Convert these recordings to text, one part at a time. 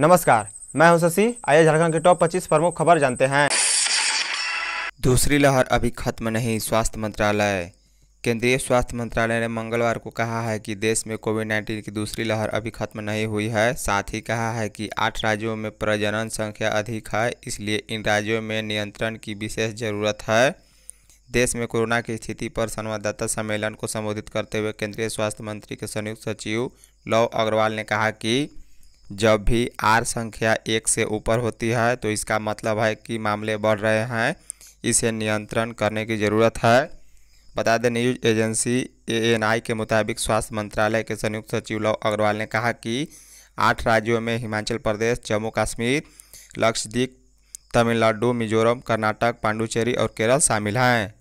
नमस्कार मैं हूं शशि आइए झारखंड के टॉप 25 प्रमुख खबर जानते हैं दूसरी लहर अभी खत्म नहीं स्वास्थ्य मंत्रालय केंद्रीय स्वास्थ्य मंत्रालय ने मंगलवार को कहा है कि देश में कोविड नाइन्टीन की दूसरी लहर अभी खत्म नहीं हुई है साथ ही कहा है कि आठ राज्यों में प्रजनन संख्या अधिक है इसलिए इन राज्यों में नियंत्रण की विशेष जरूरत है देश में कोरोना की स्थिति पर संवाददाता सम्मेलन को संबोधित करते हुए केंद्रीय स्वास्थ्य मंत्री के संयुक्त सचिव लव अग्रवाल ने कहा कि जब भी आर संख्या एक से ऊपर होती है तो इसका मतलब है कि मामले बढ़ रहे हैं इसे नियंत्रण करने की ज़रूरत है बता दें न्यूज एजेंसी ए के मुताबिक स्वास्थ्य मंत्रालय के संयुक्त सचिव लव अग्रवाल ने कहा कि आठ राज्यों में हिमाचल प्रदेश जम्मू कश्मीर लक्षद्वीप तमिलनाडु मिजोरम कर्नाटक पांडुचेरी और केरल शामिल हैं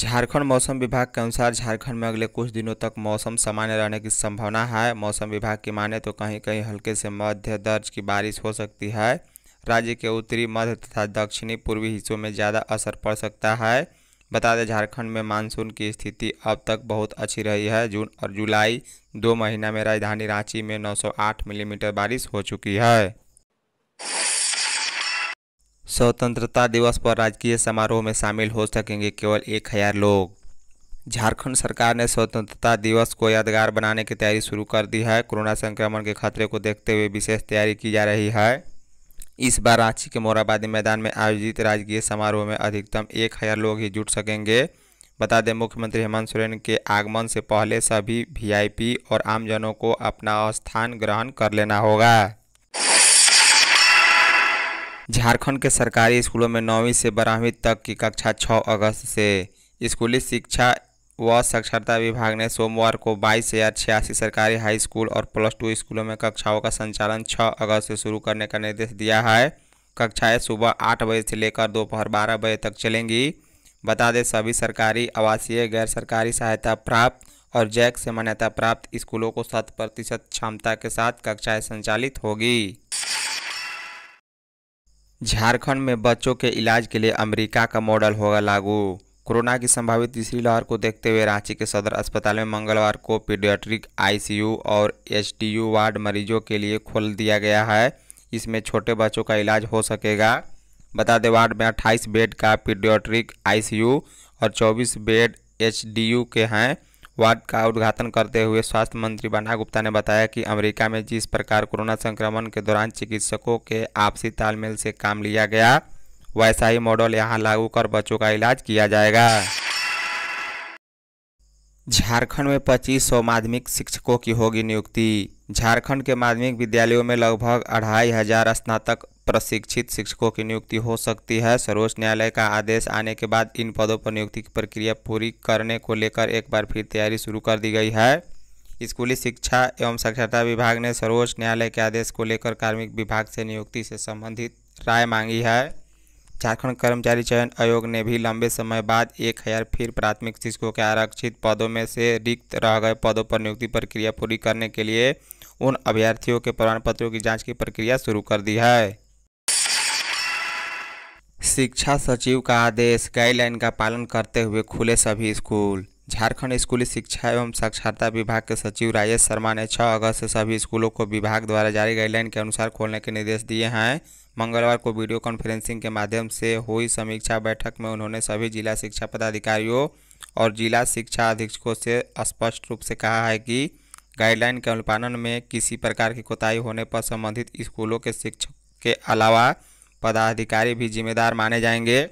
झारखंड मौसम विभाग के अनुसार झारखंड में अगले कुछ दिनों तक मौसम सामान्य रहने की संभावना है मौसम विभाग की माने तो कहीं कहीं हल्के से मध्य दर्ज की बारिश हो सकती है राज्य के उत्तरी मध्य तथा दक्षिणी पूर्वी हिस्सों में ज़्यादा असर पड़ सकता है बता दें झारखंड में मानसून की स्थिति अब तक बहुत अच्छी रही है जून और जुलाई दो महीना में राजधानी रांची में 908 मिलीमीटर बारिश हो चुकी है स्वतंत्रता दिवस पर राजकीय समारोह में शामिल हो सकेंगे केवल एक हज़ार लोग झारखंड सरकार ने स्वतंत्रता दिवस को यादगार बनाने की तैयारी शुरू कर दी है कोरोना संक्रमण के खतरे को देखते हुए विशेष तैयारी की जा रही है इस बार रांची के मोराबादी मैदान में आयोजित राजकीय समारोह में अधिकतम एक हज़ार लोग ही जुट सकेंगे बता दें मुख्यमंत्री हेमंत सोरेन के आगमन से पहले सभी वीआईपी और आमजनों को अपना स्थान ग्रहण कर लेना होगा झारखंड के सरकारी स्कूलों में नौवीं से बारहवीं तक की कक्षा 6 अगस्त से स्कूली शिक्षा व साक्षरता विभाग ने सोमवार को बाईस हज़ार छियासी सरकारी हाई स्कूल और प्लस टू स्कूलों में कक्षाओं का संचालन 6 अगस्त से शुरू करने का निर्देश दिया है कक्षाएं सुबह आठ बजे से लेकर दोपहर बारह बजे तक चलेंगी बता दें सभी सरकारी आवासीय गैर सरकारी सहायता प्राप्त और जैक से मान्यता प्राप्त स्कूलों को शत प्रतिशत क्षमता के साथ कक्षाएं संचालित होगी झारखंड में बच्चों के इलाज के लिए अमेरिका का मॉडल होगा लागू कोरोना की संभावित तीसरी लहर को देखते हुए रांची के सदर अस्पताल में मंगलवार को पीडियाट्रिक आईसीयू और एसटीयू वार्ड मरीजों के लिए खोल दिया गया है इसमें छोटे बच्चों का इलाज हो सकेगा बता दें वार्ड में 28 बेड का पीडियाट्रिक आईसीयू और 24 बेड एचडीयू के हैं वार्ड का उद्घाटन करते हुए स्वास्थ्य मंत्री बना गुप्ता ने बताया कि अमेरिका में जिस प्रकार कोरोना संक्रमण के दौरान चिकित्सकों के आपसी तालमेल से काम लिया गया वैसा ही मॉडल यहां लागू कर बच्चों का इलाज किया जाएगा झारखंड में सौ माध्यमिक शिक्षकों की होगी नियुक्ति झारखंड के माध्यमिक विद्यालयों में लगभग अढ़ाई हजार स्नातक प्रशिक्षित शिक्षकों की नियुक्ति हो सकती है सर्वोच्च न्यायालय का आदेश आने के बाद इन पदों पर नियुक्ति की प्रक्रिया पूरी करने को लेकर एक बार फिर तैयारी शुरू कर दी गई है स्कूली शिक्षा एवं साक्षरता विभाग ने सर्वोच्च न्यायालय के आदेश को लेकर कार्मिक विभाग से नियुक्ति से संबंधित राय मांगी है झारखंड कर्मचारी चयन आयोग ने भी लंबे समय बाद एक हज़ार फिर प्राथमिक शिक्षकों के आरक्षित पदों में से रिक्त रह गए पदों पर नियुक्ति प्रक्रिया पूरी करने के लिए उन अभ्यर्थियों के प्रमाण पत्रों की जांच की प्रक्रिया शुरू कर दी है शिक्षा सचिव का आदेश गाइडलाइन का पालन करते हुए खुले सभी स्कूल झारखंड स्कूली शिक्षा एवं साक्षरता विभाग के सचिव राजेश शर्मा ने 6 अगस्त से सभी स्कूलों को विभाग द्वारा जारी गाइडलाइन के अनुसार खोलने के निर्देश दिए हैं मंगलवार को वीडियो कॉन्फ्रेंसिंग के माध्यम से हुई समीक्षा बैठक में उन्होंने सभी जिला शिक्षा पदाधिकारियों और जिला शिक्षा अधीक्षकों से स्पष्ट रूप से कहा है कि गाइडलाइन के अनुपालन में किसी प्रकार की कोताही होने पर संबंधित स्कूलों के शिक्षक के अलावा पदाधिकारी भी जिम्मेदार माने जाएंगे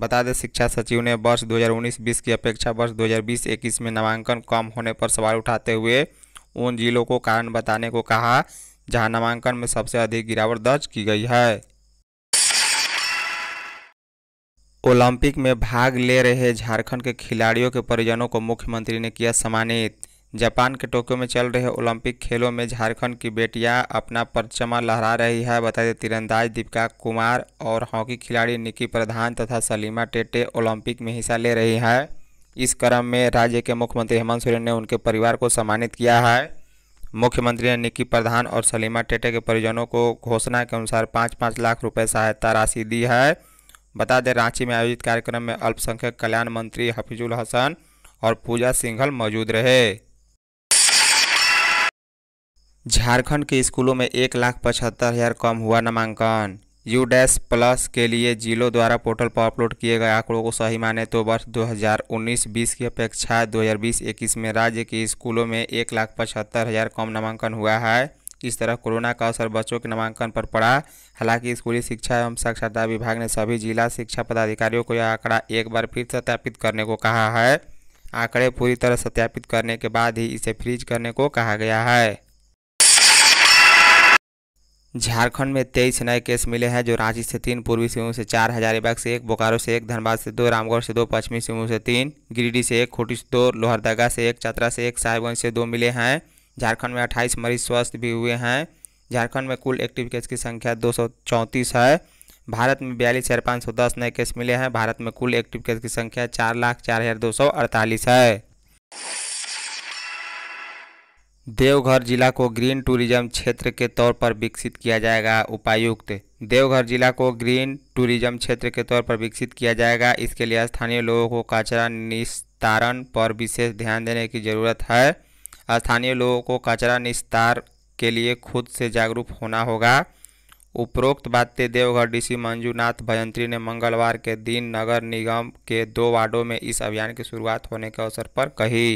बता दें शिक्षा सचिव ने वर्ष 2019-20 की अपेक्षा वर्ष 2020-21 में नामांकन कम होने पर सवाल उठाते हुए उन जिलों को कारण बताने को कहा जहां नामांकन में सबसे अधिक गिरावट दर्ज की गई है ओलंपिक में भाग ले रहे झारखंड के खिलाड़ियों के परिजनों को मुख्यमंत्री ने किया सम्मानित जापान के टोक्यो में चल रहे ओलंपिक खेलों में झारखंड की बेटियां अपना परचमा लहरा रही है बता दें तीरंदाज दीपिका कुमार और हॉकी खिलाड़ी निकी प्रधान तथा सलीमा टेटे ओलंपिक में हिस्सा ले रही हैं इस क्रम में राज्य के मुख्यमंत्री हेमंत सोरेन ने उनके परिवार को सम्मानित किया है मुख्यमंत्री ने निकी प्रधान और सलीमा टेटे के परिजनों को घोषणा के अनुसार पाँच पाँच लाख रुपये सहायता राशि दी है बता दें रांची में आयोजित कार्यक्रम में अल्पसंख्यक कल्याण मंत्री हफीजुल हसन और पूजा सिंघल मौजूद रहे झारखंड के स्कूलों में एक लाख पचहत्तर हज़ार कम हुआ नामांकन यू डैश प्लस के लिए जिलों द्वारा पोर्टल पर अपलोड किए गए आंकड़ों को सही माने तो वर्ष 2019-20 की अपेक्षा 2020-21 में राज्य के स्कूलों में एक लाख पचहत्तर हज़ार कम नामांकन हुआ है इस तरह कोरोना का असर बच्चों के नामांकन पर पड़ा हालांकि स्कूली शिक्षा एवं साक्षरता विभाग ने सभी जिला शिक्षा पदाधिकारियों को यह आंकड़ा एक बार फिर सत्यापित करने को कहा है आंकड़े पूरी तरह सत्यापित करने के बाद ही इसे फ्रीज करने को कहा गया है झारखंड में तेईस नए केस मिले हैं जो रांची से तीन पूर्वी सिंहभूम से चार हजारीबाग से एक बोकारो से एक धनबाद से दो रामगढ़ से दो पश्चिमी सिंहभूम से तीन गिरिडीह से एक खूटी से दो लोहरदगा से एक चतरा से एक साहिबगंज से दो मिले हैं झारखंड में अट्ठाईस मरीज स्वस्थ भी हुए हैं झारखंड में कुल एक्टिव केस की संख्या दो है भारत में बयालीस हज़ार पाँच सौ दस नए केस मिले हैं भारत में कुल एक्टिव केस की संख्या चार लाख चार हज़ार दो सौ अड़तालीस है देवघर जिला को ग्रीन टूरिज्म क्षेत्र के तौर पर विकसित किया जाएगा उपायुक्त देवघर जिला को ग्रीन टूरिज्म क्षेत्र के तौर पर विकसित किया जाएगा इसके लिए स्थानीय लोगों को कचरा निस्तारण पर विशेष ध्यान देने की जरूरत है स्थानीय लोगों को कचरा निस्तार के लिए खुद से जागरूक होना होगा उपरोक्त बातें देवघर डीसी मंजूनाथ भयंत्री ने मंगलवार के दिन नगर निगम के दो वार्डों में इस अभियान की शुरुआत होने के अवसर पर कही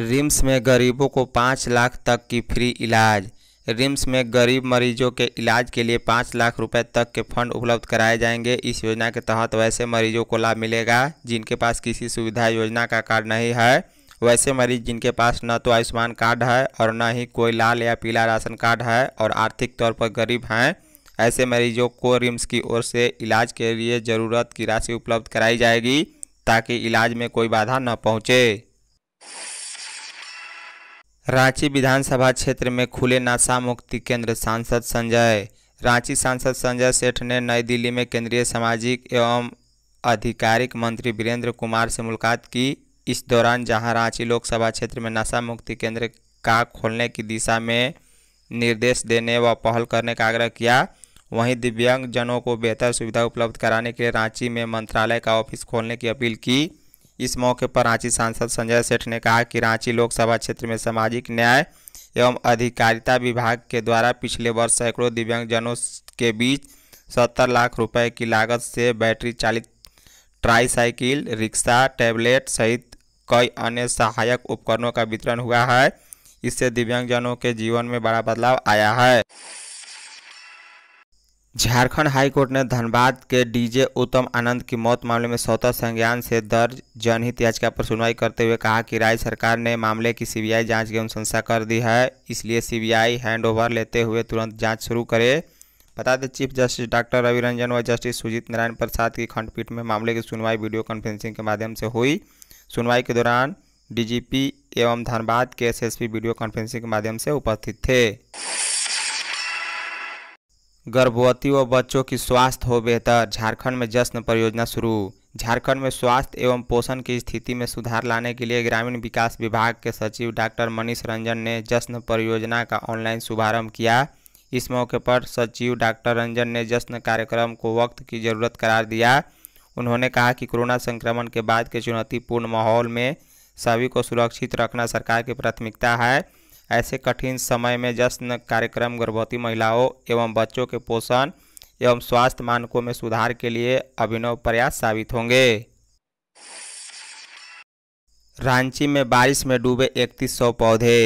रिम्स में गरीबों को पाँच लाख तक की फ्री इलाज रिम्स में गरीब मरीजों के इलाज के लिए पाँच लाख रुपए तक के फंड उपलब्ध कराए जाएंगे इस योजना के तहत वैसे मरीजों को लाभ मिलेगा जिनके पास किसी सुविधा योजना का कार्ड नहीं है वैसे मरीज जिनके पास न तो आयुष्मान कार्ड है और न ही कोई लाल या पीला राशन कार्ड है और आर्थिक तौर पर गरीब हैं ऐसे मरीजों को रिम्स की ओर से इलाज के लिए ज़रूरत की राशि उपलब्ध कराई जाएगी ताकि इलाज में कोई बाधा न पहुँचे रांची विधानसभा क्षेत्र में खुले नशा मुक्ति केंद्र सांसद संजय रांची सांसद संजय सेठ ने नई दिल्ली में केंद्रीय सामाजिक एवं आधिकारिक मंत्री वीरेंद्र कुमार से मुलाकात की इस दौरान जहां रांची लोकसभा क्षेत्र में नशा मुक्ति केंद्र का खोलने की दिशा में निर्देश देने व पहल करने का आग्रह किया वहीं दिव्यांगजनों को बेहतर सुविधा उपलब्ध कराने के लिए रांची में मंत्रालय का ऑफिस खोलने की अपील की इस मौके पर रांची सांसद संजय सेठ ने कहा कि रांची लोकसभा क्षेत्र में सामाजिक न्याय एवं अधिकारिता विभाग के द्वारा पिछले वर्ष सैकड़ों दिव्यांगजनों के बीच सत्तर लाख रुपए की लागत से बैटरी चालित ट्राईसाइकिल रिक्शा टैबलेट सहित कई अन्य सहायक उपकरणों का वितरण हुआ है इससे दिव्यांगजनों के जीवन में बड़ा बदलाव आया है झारखंड हाईकोर्ट ने धनबाद के डीजे उत्तम आनंद की मौत मामले में स्वतः संज्ञान से दर्ज जनहित याचिका पर सुनवाई करते हुए कहा कि राज्य सरकार ने मामले की सीबीआई जांच की अनुशंसा कर दी है इसलिए सीबीआई हैंडओवर लेते हुए तुरंत जांच शुरू करे बता दें chief justice doctor Ravi Ranjan व जस्टिस सुजीत नारायण प्रसाद की खंडपीठ में मामले की सुनवाई वीडियो कॉन्फ्रेंसिंग के माध्यम से हुई सुनवाई के दौरान डीजीपी एवं धनबाद के एसएसपी वीडियो कॉन्फ्रेंसिंग के माध्यम से उपस्थित थे गर्भवती व बच्चों की स्वास्थ्य हो बेहतर झारखंड में जश्न परियोजना शुरू झारखंड में स्वास्थ्य एवं पोषण की स्थिति में सुधार लाने के लिए ग्रामीण विकास विभाग के सचिव डॉक्टर मनीष रंजन ने जश्न परियोजना का ऑनलाइन शुभारंभ किया इस मौके पर सचिव डॉक्टर रंजन ने जश्न कार्यक्रम को वक्त की जरूरत करार दिया उन्होंने कहा कि कोरोना संक्रमण के बाद के चुनौतीपूर्ण माहौल में सभी को सुरक्षित रखना सरकार की प्राथमिकता है ऐसे कठिन समय में जश्न कार्यक्रम गर्भवती महिलाओं एवं बच्चों के पोषण एवं स्वास्थ्य मानकों में सुधार के लिए अभिनव प्रयास साबित होंगे रांची में बारिश में डूबे इकतीस सौ पौधे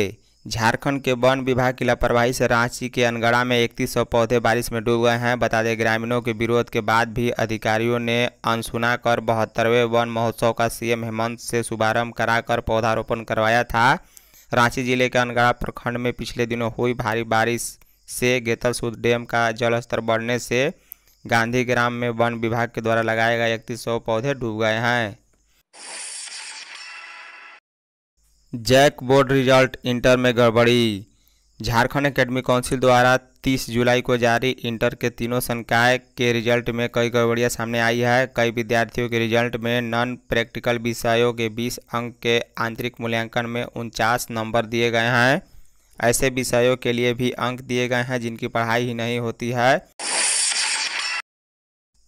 झारखंड के वन विभाग की लापरवाही से रांची के अनगड़ा में इकतीस सौ पौधे बारिश में डूब गए हैं बता दें ग्रामीणों के विरोध के बाद भी अधिकारियों ने अनसुना कर बहत्तरवें वन महोत्सव का सीएम हेमंत से शुभारंभ कराकर पौधारोपण करवाया था रांची जिले के अनगढ़ा प्रखंड में पिछले दिनों हुई भारी बारिश से सूद डैम का जलस्तर बढ़ने से गांधी ग्राम में वन विभाग के द्वारा लगाए गए इकतीस सौ पौधे डूब गए हैं जैक बोर्ड रिजल्ट इंटर में गड़बड़ी झारखंड एकेडमी काउंसिल द्वारा 30 जुलाई को जारी इंटर के तीनों संकाय के रिजल्ट में कई गड़बड़ियां सामने आई है कई विद्यार्थियों के रिजल्ट में नॉन प्रैक्टिकल विषयों के 20 अंक के आंतरिक मूल्यांकन में उनचास नंबर दिए गए हैं ऐसे विषयों के लिए भी अंक दिए गए हैं जिनकी पढ़ाई ही नहीं होती है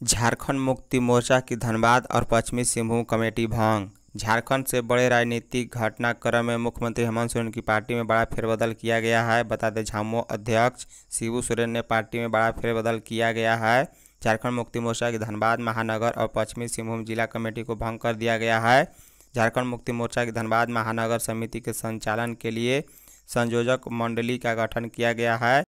झारखंड मुक्ति मोर्चा की धनबाद और पश्चिमी सिंहभूम कमेटी भंग झारखंड से बड़े राजनीतिक घटनाक्रम में मुख्यमंत्री हेमंत सोरेन की पार्टी में बड़ा फेरबदल किया गया है बता दें झामो अध्यक्ष शिबू सोरेन ने पार्टी में बड़ा फेरबदल किया गया है झारखंड मुक्ति मोर्चा की धनबाद महानगर और पश्चिमी सिंहभूम जिला कमेटी को भंग कर दिया गया है झारखंड मुक्ति मोर्चा की धनबाद महानगर समिति के संचालन के लिए संयोजक मंडली का गठन किया गया है